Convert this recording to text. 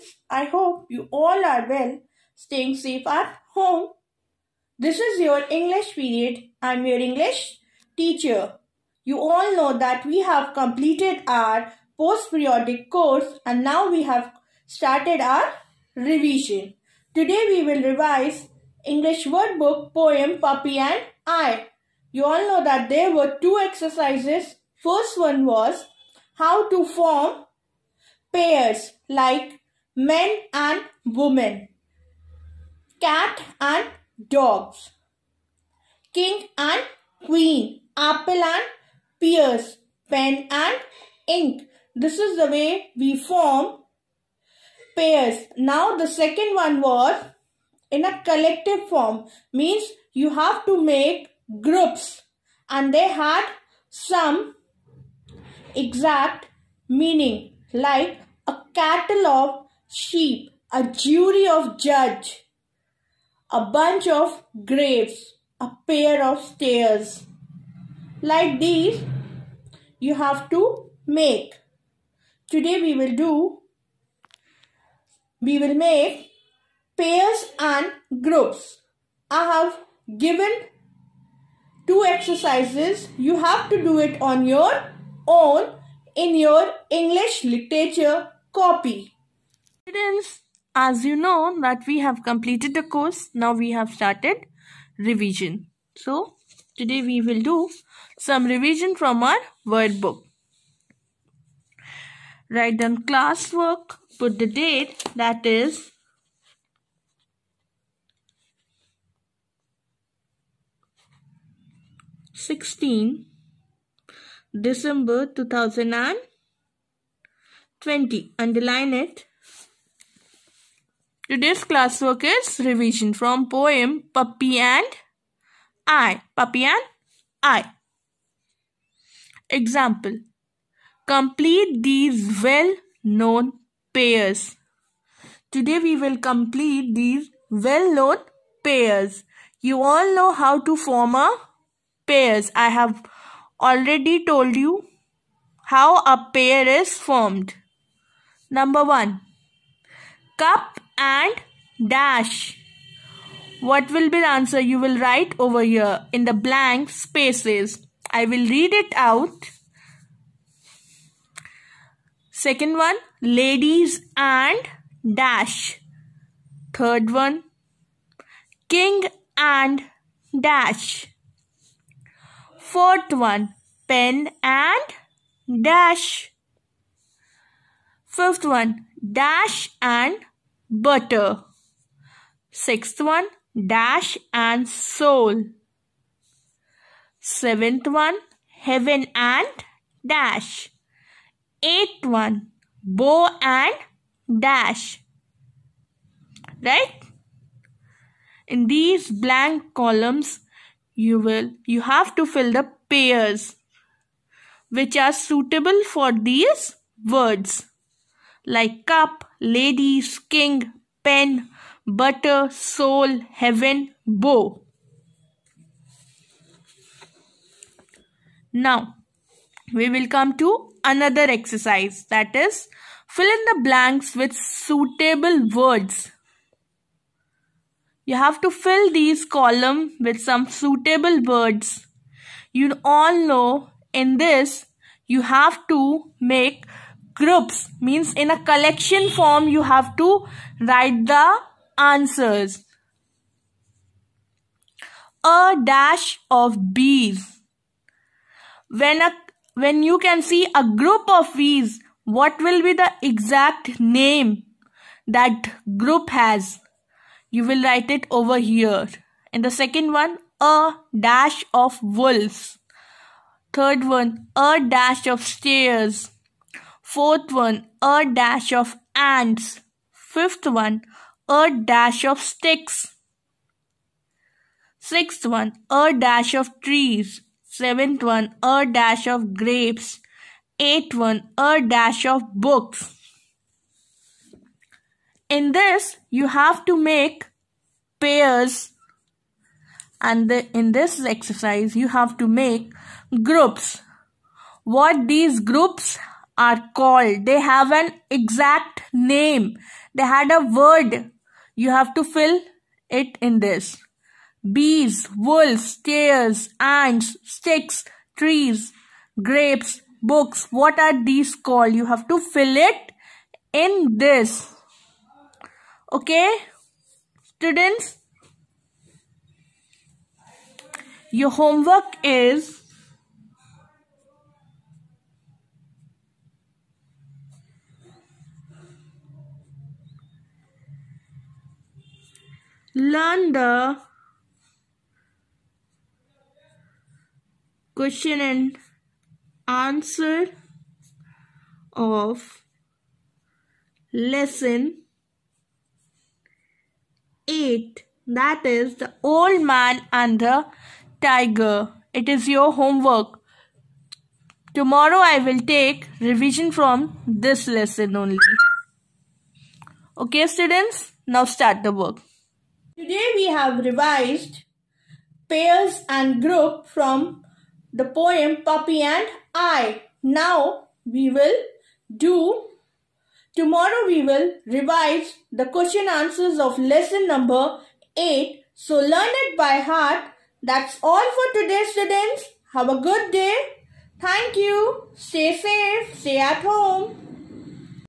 friends, I hope you all are well, staying safe at home. This is your English period. I'm your English teacher. You all know that we have completed our post-periodic course and now we have started our revision. Today we will revise English word book poem Puppy and I. You all know that there were two exercises. First one was how to form pairs like men and women, cat and dogs, king and queen, apple and pears, pen and ink. This is the way we form pairs. Now the second one was in a collective form means you have to make groups and they had some exact meaning like a catalogue sheep, a jury of judge, a bunch of grapes, a pair of stairs. Like these, you have to make. Today we will do, we will make pairs and groups. I have given two exercises. You have to do it on your own in your English literature copy. Students, as you know that we have completed the course, now we have started revision. So, today we will do some revision from our word book. Write down classwork, put the date that is sixteen December two thousand and twenty. Underline it. Today's classwork is revision from poem Puppy and I. Puppy and I. Example. Complete these well-known pairs. Today we will complete these well-known pairs. You all know how to form a pairs. I have already told you how a pair is formed. Number 1. Cup and dash. What will be the answer? You will write over here in the blank spaces. I will read it out. Second one, ladies and dash. Third one, king and dash. Fourth one, pen and dash. Fifth one, dash and butter. Uh, sixth one, dash and soul. Seventh one, heaven and dash. Eighth one, bow and dash. Right? In these blank columns, you will, you have to fill the pairs which are suitable for these words like cup, ladies, king, pen, butter, soul, heaven, bow. Now, we will come to another exercise that is fill in the blanks with suitable words. You have to fill these column with some suitable words. You all know in this you have to make groups means in a collection form you have to write the answers a dash of bees when a when you can see a group of bees what will be the exact name that group has you will write it over here In the second one a dash of wolves third one a dash of stairs Fourth one, a dash of ants. Fifth one, a dash of sticks. Sixth one, a dash of trees. Seventh one, a dash of grapes. Eighth one, a dash of books. In this, you have to make pairs and the, in this exercise you have to make groups what these groups are called. They have an exact name. They had a word. You have to fill it in this. Bees, wolves, tares, ants, sticks, trees, grapes, books. What are these called? You have to fill it in this. Okay? Students, your homework is learn the question and answer of lesson 8 that is the old man and the tiger it is your homework tomorrow i will take revision from this lesson only okay students now start the work Today we have revised pairs and group from the poem Puppy and I. Now we will do, tomorrow we will revise the question answers of lesson number 8. So learn it by heart. That's all for today students. Have a good day. Thank you. Stay safe. Stay at home.